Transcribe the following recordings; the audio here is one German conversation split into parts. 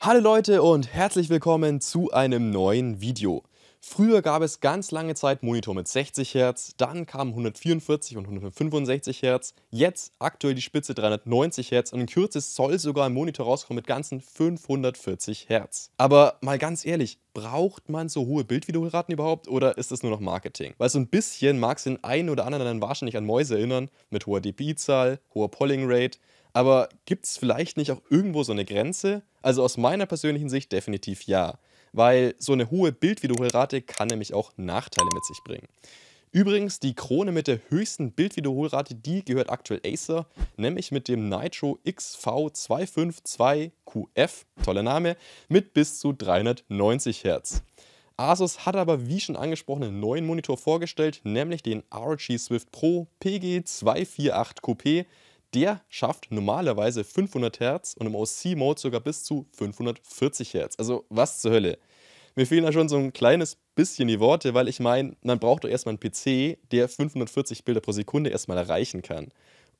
Hallo Leute und herzlich willkommen zu einem neuen Video. Früher gab es ganz lange Zeit Monitor mit 60 Hertz, dann kamen 144 und 165 Hertz, jetzt aktuell die Spitze 390 Hertz und in Kürze soll sogar ein Monitor rauskommen mit ganzen 540 Hertz. Aber mal ganz ehrlich, braucht man so hohe Bildwiederholraten überhaupt oder ist das nur noch Marketing? Weil so ein bisschen mag es den einen oder anderen dann wahrscheinlich an Mäuse erinnern, mit hoher dpi zahl hoher Polling Rate, aber gibt es vielleicht nicht auch irgendwo so eine Grenze? Also aus meiner persönlichen Sicht definitiv ja, weil so eine hohe Bildwiederholrate kann nämlich auch Nachteile mit sich bringen. Übrigens, die Krone mit der höchsten Bildwiederholrate, die gehört aktuell Acer, nämlich mit dem Nitro XV252QF, toller Name, mit bis zu 390 Hertz. Asus hat aber, wie schon angesprochen, einen neuen Monitor vorgestellt, nämlich den RG Swift Pro PG248 Coupé der schafft normalerweise 500 Hertz und im OC-Mode sogar bis zu 540 Hertz. Also was zur Hölle. Mir fehlen da schon so ein kleines bisschen die Worte, weil ich meine, man braucht doch erstmal einen PC, der 540 Bilder pro Sekunde erstmal erreichen kann.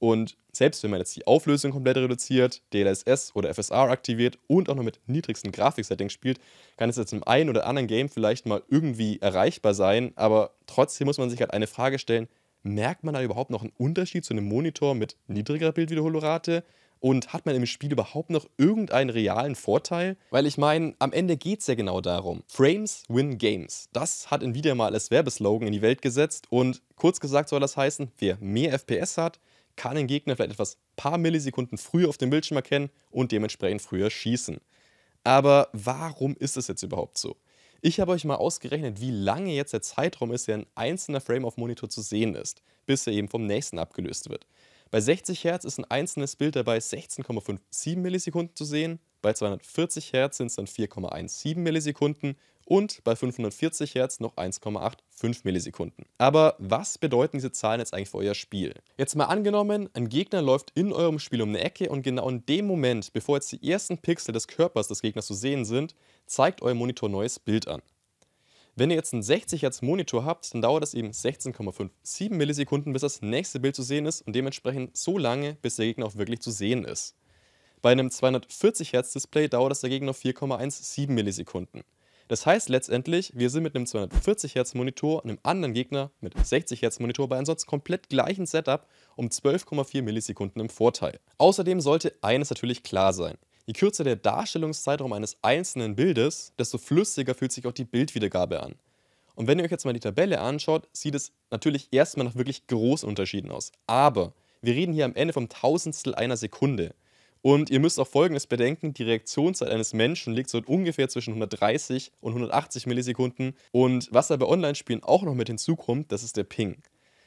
Und selbst wenn man jetzt die Auflösung komplett reduziert, DLSS oder FSR aktiviert und auch noch mit niedrigsten Grafiksettings spielt, kann es jetzt im einen oder anderen Game vielleicht mal irgendwie erreichbar sein, aber trotzdem muss man sich halt eine Frage stellen, merkt man da überhaupt noch einen Unterschied zu einem Monitor mit niedriger Bildwiederholrate? Und hat man im Spiel überhaupt noch irgendeinen realen Vorteil? Weil ich meine, am Ende geht es ja genau darum. Frames win games. Das hat Nvidia mal als Werbeslogan in die Welt gesetzt. Und kurz gesagt soll das heißen, wer mehr FPS hat, kann den Gegner vielleicht etwas paar Millisekunden früher auf dem Bildschirm erkennen und dementsprechend früher schießen. Aber warum ist es jetzt überhaupt so? Ich habe euch mal ausgerechnet, wie lange jetzt der Zeitraum ist, der ein einzelner Frame auf Monitor zu sehen ist, bis er eben vom nächsten abgelöst wird. Bei 60 Hertz ist ein einzelnes Bild dabei 16,57 Millisekunden zu sehen, bei 240 Hertz sind es dann 4,17 Millisekunden und bei 540 Hertz noch 1,85 Millisekunden. Aber was bedeuten diese Zahlen jetzt eigentlich für euer Spiel? Jetzt mal angenommen, ein Gegner läuft in eurem Spiel um eine Ecke und genau in dem Moment, bevor jetzt die ersten Pixel des Körpers des Gegners zu sehen sind, zeigt euer Monitor neues Bild an. Wenn ihr jetzt einen 60 Hertz Monitor habt, dann dauert es eben 16,57 Millisekunden, bis das nächste Bild zu sehen ist und dementsprechend so lange, bis der Gegner auch wirklich zu sehen ist. Bei einem 240 Hertz Display dauert das dagegen noch 4,17 Millisekunden. Das heißt letztendlich, wir sind mit einem 240 Hertz Monitor, und einem anderen Gegner mit 60 Hertz Monitor bei einem sonst komplett gleichen Setup um 12,4 Millisekunden im Vorteil. Außerdem sollte eines natürlich klar sein. Je kürzer der Darstellungszeitraum eines einzelnen Bildes, desto flüssiger fühlt sich auch die Bildwiedergabe an. Und wenn ihr euch jetzt mal die Tabelle anschaut, sieht es natürlich erstmal nach wirklich großen Unterschieden aus. Aber wir reden hier am Ende vom Tausendstel einer Sekunde. Und ihr müsst auch Folgendes bedenken, die Reaktionszeit eines Menschen liegt so ungefähr zwischen 130 und 180 Millisekunden. Und was da bei Online-Spielen auch noch mit hinzukommt, das ist der Ping.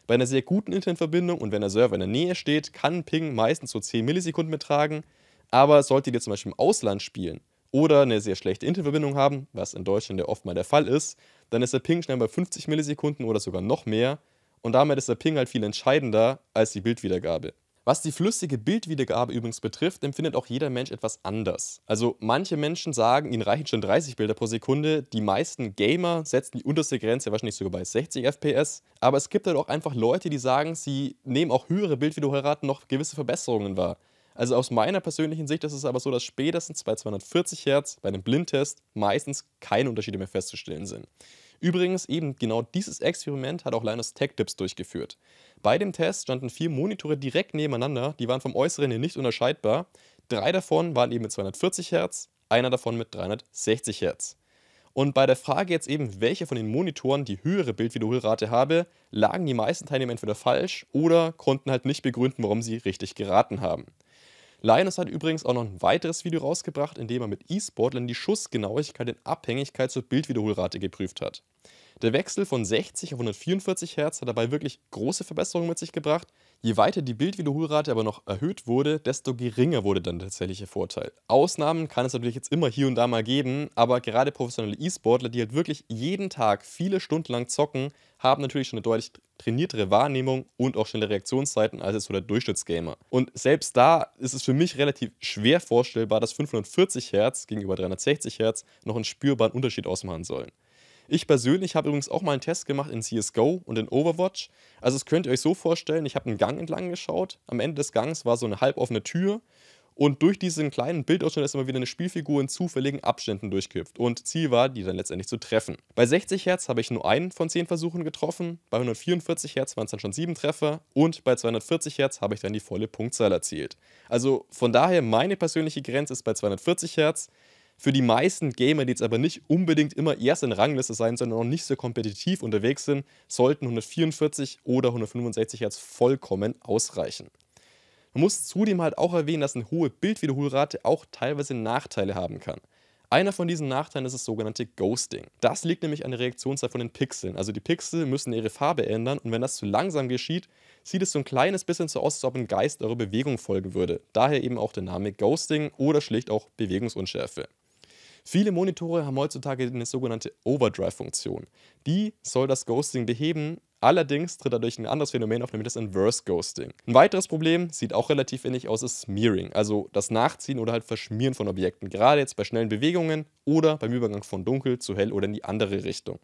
Bei einer sehr guten Internetverbindung und wenn der Server in der Nähe steht, kann Ping meistens so 10 Millisekunden betragen. Aber solltet ihr zum Beispiel im Ausland spielen oder eine sehr schlechte Internetverbindung haben, was in Deutschland ja oft mal der Fall ist, dann ist der Ping schnell bei 50 Millisekunden oder sogar noch mehr. Und damit ist der Ping halt viel entscheidender als die Bildwiedergabe. Was die flüssige Bildwiedergabe übrigens betrifft, empfindet auch jeder Mensch etwas anders. Also manche Menschen sagen, ihnen reichen schon 30 Bilder pro Sekunde, die meisten Gamer setzen die unterste Grenze wahrscheinlich sogar bei 60 FPS, aber es gibt halt auch einfach Leute, die sagen, sie nehmen auch höhere Bildwiederholraten noch gewisse Verbesserungen wahr. Also aus meiner persönlichen Sicht ist es aber so, dass spätestens bei 240 Hertz bei einem Blindtest meistens keine Unterschiede mehr festzustellen sind. Übrigens, eben genau dieses Experiment hat auch Linus Tech Tips durchgeführt. Bei dem Test standen vier Monitore direkt nebeneinander, die waren vom Äußeren her nicht unterscheidbar. Drei davon waren eben mit 240 Hertz, einer davon mit 360 Hertz. Und bei der Frage jetzt eben, welche von den Monitoren die höhere Bildwiederholrate habe, lagen die meisten Teilnehmer entweder falsch oder konnten halt nicht begründen, warum sie richtig geraten haben. Linus hat übrigens auch noch ein weiteres Video rausgebracht, in dem er mit E-Sportlern die Schussgenauigkeit in Abhängigkeit zur Bildwiederholrate geprüft hat. Der Wechsel von 60 auf 144 Hertz hat dabei wirklich große Verbesserungen mit sich gebracht. Je weiter die Bildwiederholrate aber noch erhöht wurde, desto geringer wurde dann der tatsächliche Vorteil. Ausnahmen kann es natürlich jetzt immer hier und da mal geben, aber gerade professionelle E-Sportler, die halt wirklich jeden Tag viele Stunden lang zocken, haben natürlich schon eine deutlich trainiertere Wahrnehmung und auch schnelle Reaktionszeiten als jetzt so der Durchschnittsgamer. Und selbst da ist es für mich relativ schwer vorstellbar, dass 540 Hertz gegenüber 360 Hertz noch einen spürbaren Unterschied ausmachen sollen. Ich persönlich habe übrigens auch mal einen Test gemacht in CSGO und in Overwatch. Also das könnt ihr euch so vorstellen, ich habe einen Gang entlang geschaut, am Ende des Gangs war so eine halboffene Tür und durch diesen kleinen Bildausschnitt ist immer wieder eine Spielfigur in zufälligen Abständen durchkippt und Ziel war, die dann letztendlich zu treffen. Bei 60 Hertz habe ich nur einen von 10 Versuchen getroffen, bei 144 Hertz waren es dann schon 7 Treffer und bei 240 Hertz habe ich dann die volle Punktzahl erzielt. Also von daher, meine persönliche Grenze ist bei 240 Hertz. Für die meisten Gamer, die jetzt aber nicht unbedingt immer erst in Rangliste sein, sondern auch nicht so kompetitiv unterwegs sind, sollten 144 oder 165 Hertz vollkommen ausreichen. Man muss zudem halt auch erwähnen, dass eine hohe Bildwiederholrate auch teilweise Nachteile haben kann. Einer von diesen Nachteilen ist das sogenannte Ghosting. Das liegt nämlich an der Reaktionszeit von den Pixeln. Also die Pixel müssen ihre Farbe ändern und wenn das zu langsam geschieht, sieht es so ein kleines bisschen so aus, als ob ein Geist eurer Bewegung folgen würde. Daher eben auch der Name Ghosting oder schlicht auch Bewegungsunschärfe. Viele Monitore haben heutzutage eine sogenannte Overdrive-Funktion. Die soll das Ghosting beheben Allerdings tritt dadurch ein anderes Phänomen auf, nämlich das Inverse Ghosting. Ein weiteres Problem, sieht auch relativ ähnlich aus, ist Smearing, also das Nachziehen oder halt Verschmieren von Objekten, gerade jetzt bei schnellen Bewegungen oder beim Übergang von dunkel zu hell oder in die andere Richtung.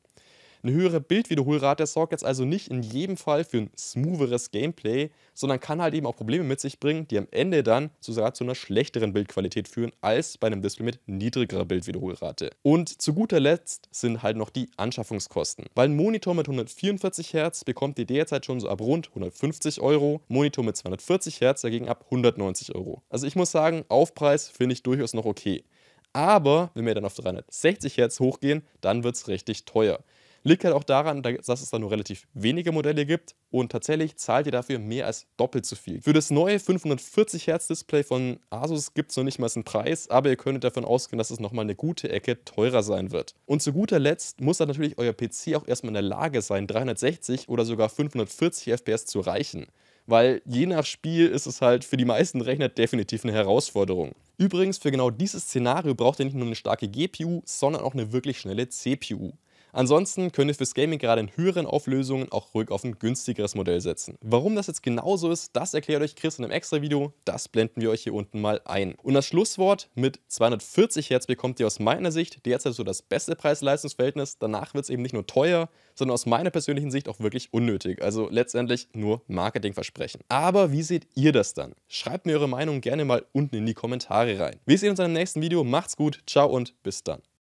Eine höhere Bildwiederholrate sorgt jetzt also nicht in jedem Fall für ein smootheres Gameplay, sondern kann halt eben auch Probleme mit sich bringen, die am Ende dann sogar zu einer schlechteren Bildqualität führen als bei einem Display mit niedrigerer Bildwiederholrate. Und zu guter Letzt sind halt noch die Anschaffungskosten. Weil ein Monitor mit 144 Hertz bekommt ihr derzeit schon so ab rund 150 Euro, Monitor mit 240 Hertz dagegen ab 190 Euro. Also ich muss sagen, Aufpreis finde ich durchaus noch okay. Aber wenn wir dann auf 360 Hertz hochgehen, dann wird es richtig teuer. Liegt halt auch daran, dass es da nur relativ wenige Modelle gibt und tatsächlich zahlt ihr dafür mehr als doppelt so viel. Für das neue 540 Hertz Display von Asus gibt es noch nicht mal einen Preis, aber ihr könntet davon ausgehen, dass es nochmal eine gute Ecke teurer sein wird. Und zu guter Letzt muss dann natürlich euer PC auch erstmal in der Lage sein, 360 oder sogar 540 FPS zu reichen. weil je nach Spiel ist es halt für die meisten Rechner definitiv eine Herausforderung. Übrigens, für genau dieses Szenario braucht ihr nicht nur eine starke GPU, sondern auch eine wirklich schnelle CPU. Ansonsten könnt ihr fürs Gaming gerade in höheren Auflösungen auch ruhig auf ein günstigeres Modell setzen. Warum das jetzt genauso ist, das erklärt euch Chris in einem extra Video. Das blenden wir euch hier unten mal ein. Und das Schlusswort mit 240 Hertz bekommt ihr aus meiner Sicht derzeit so das beste Preis-Leistungs-Verhältnis. Danach wird es eben nicht nur teuer, sondern aus meiner persönlichen Sicht auch wirklich unnötig. Also letztendlich nur Marketingversprechen. Aber wie seht ihr das dann? Schreibt mir eure Meinung gerne mal unten in die Kommentare rein. Wir sehen uns in einem nächsten Video. Macht's gut, ciao und bis dann.